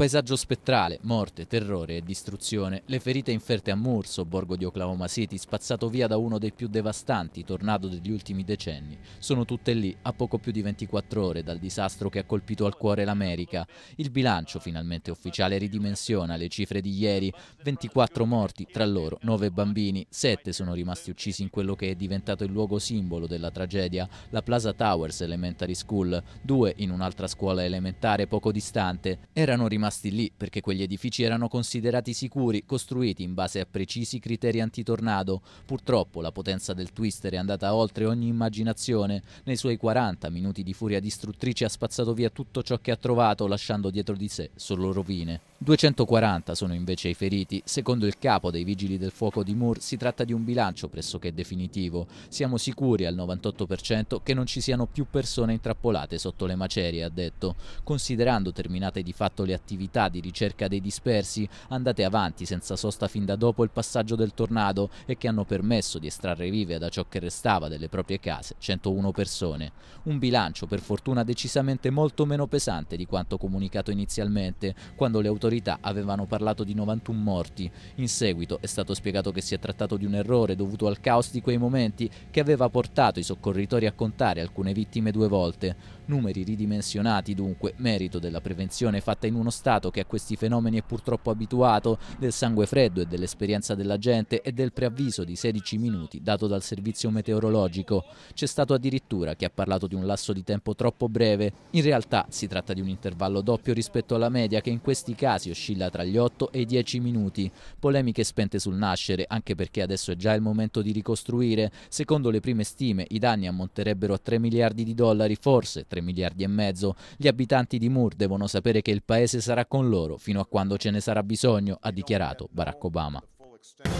paesaggio spettrale, morte, terrore e distruzione, le ferite inferte a Murso, borgo di Oklahoma City, spazzato via da uno dei più devastanti tornado degli ultimi decenni, sono tutte lì a poco più di 24 ore dal disastro che ha colpito al cuore l'America. Il bilancio finalmente ufficiale ridimensiona le cifre di ieri, 24 morti, tra loro 9 bambini, 7 sono rimasti uccisi in quello che è diventato il luogo simbolo della tragedia, la Plaza Towers Elementary School, due in un'altra scuola elementare poco distante, erano rimasti rimasti lì perché quegli edifici erano considerati sicuri, costruiti in base a precisi criteri antitornado. Purtroppo la potenza del twister è andata oltre ogni immaginazione. Nei suoi 40 minuti di furia distruttrice ha spazzato via tutto ciò che ha trovato, lasciando dietro di sé solo rovine. 240 sono invece i feriti. Secondo il capo dei vigili del fuoco di Moore si tratta di un bilancio pressoché definitivo. Siamo sicuri al 98% che non ci siano più persone intrappolate sotto le macerie, ha detto. Considerando terminate di fatto le attività di ricerca dei dispersi, andate avanti senza sosta fin da dopo il passaggio del tornado e che hanno permesso di estrarre vive da ciò che restava delle proprie case 101 persone. Un bilancio per fortuna decisamente molto meno pesante di quanto comunicato inizialmente, quando le autorità autorità avevano parlato di 91 morti. In seguito è stato spiegato che si è trattato di un errore dovuto al caos di quei momenti che aveva portato i soccorritori a contare alcune vittime due volte. Numeri ridimensionati dunque, merito della prevenzione fatta in uno Stato che a questi fenomeni è purtroppo abituato, del sangue freddo e dell'esperienza della gente e del preavviso di 16 minuti dato dal servizio meteorologico. C'è stato addirittura chi ha parlato di un lasso di tempo troppo breve. In realtà si tratta di un intervallo doppio rispetto alla media che in questi casi casi oscilla tra gli 8 e i 10 minuti. Polemiche spente sul nascere, anche perché adesso è già il momento di ricostruire. Secondo le prime stime, i danni ammonterebbero a 3 miliardi di dollari, forse 3 miliardi e mezzo. Gli abitanti di Moore devono sapere che il paese sarà con loro fino a quando ce ne sarà bisogno, ha dichiarato Barack Obama.